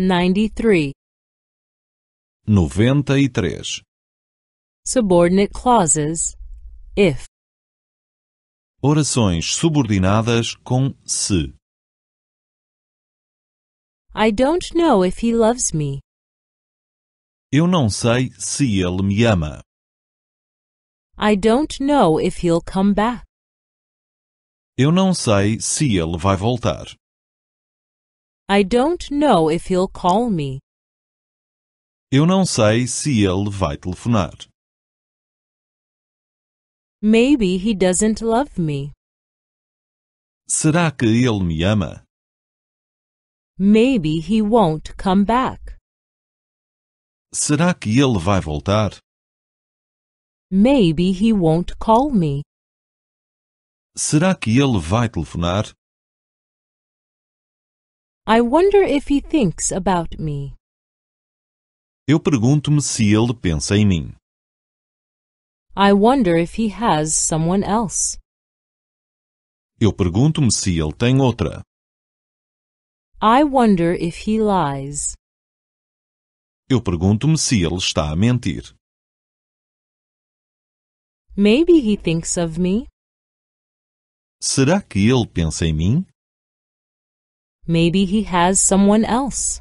93 93 Subordinate clauses if Orações subordinadas com se I don't know if he loves me. Eu não sei se ele me ama. I don't know if he'll come back. Eu não sei se ele vai voltar. I don't know if he'll call me. Eu não sei se ele vai telefonar. Maybe he doesn't love me. Será que ele me ama? Maybe he won't come back. Será que ele vai voltar? Maybe he won't call me. Será que ele vai telefonar? I wonder if he thinks about me. Eu pergunto-me se ele pensa em mim. I wonder if he has someone else. Eu pergunto-me se ele tem outra. I wonder if he lies. Eu pergunto-me se ele está a mentir. Maybe he thinks of me. Será que ele pensa em mim? Maybe he has someone else.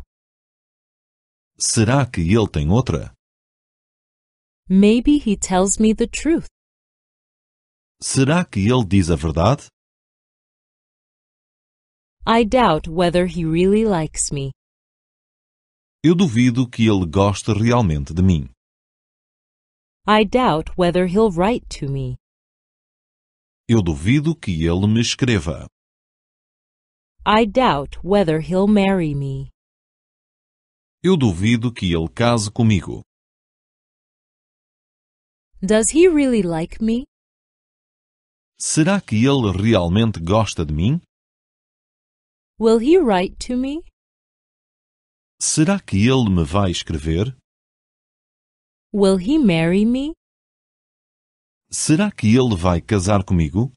Será que ele tem outra? Maybe he tells me the truth. Será que ele diz a verdade? I doubt whether he really likes me. Eu duvido que ele goste realmente de mim. I doubt whether he'll write to me. Eu duvido que ele me escreva. I doubt whether he'll marry me. Eu duvido que ele case comigo. Does he really like me? Será que ele realmente gosta de mim? Will he write to me? Será que ele me vai escrever? Will he marry me? Será que ele vai casar comigo?